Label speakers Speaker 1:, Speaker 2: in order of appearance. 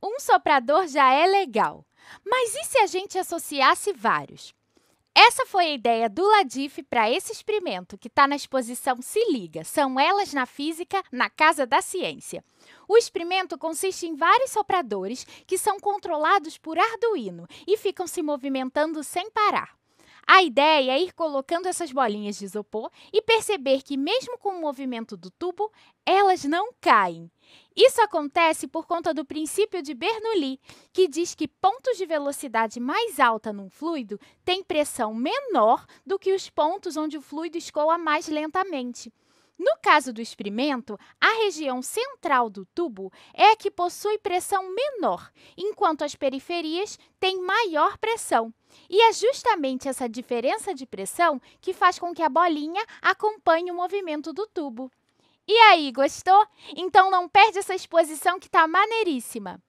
Speaker 1: Um soprador já é legal, mas e se a gente associasse vários? Essa foi a ideia do Ladif para esse experimento que está na exposição Se Liga, São Elas na Física, na Casa da Ciência. O experimento consiste em vários sopradores que são controlados por Arduino e ficam se movimentando sem parar. A ideia é ir colocando essas bolinhas de isopor e perceber que, mesmo com o movimento do tubo, elas não caem. Isso acontece por conta do princípio de Bernoulli, que diz que pontos de velocidade mais alta num fluido têm pressão menor do que os pontos onde o fluido escoa mais lentamente. No caso do experimento, a região central do tubo é a que possui pressão menor, enquanto as periferias têm maior pressão. E é justamente essa diferença de pressão que faz com que a bolinha acompanhe o movimento do tubo. E aí, gostou? Então não perde essa exposição que está maneiríssima!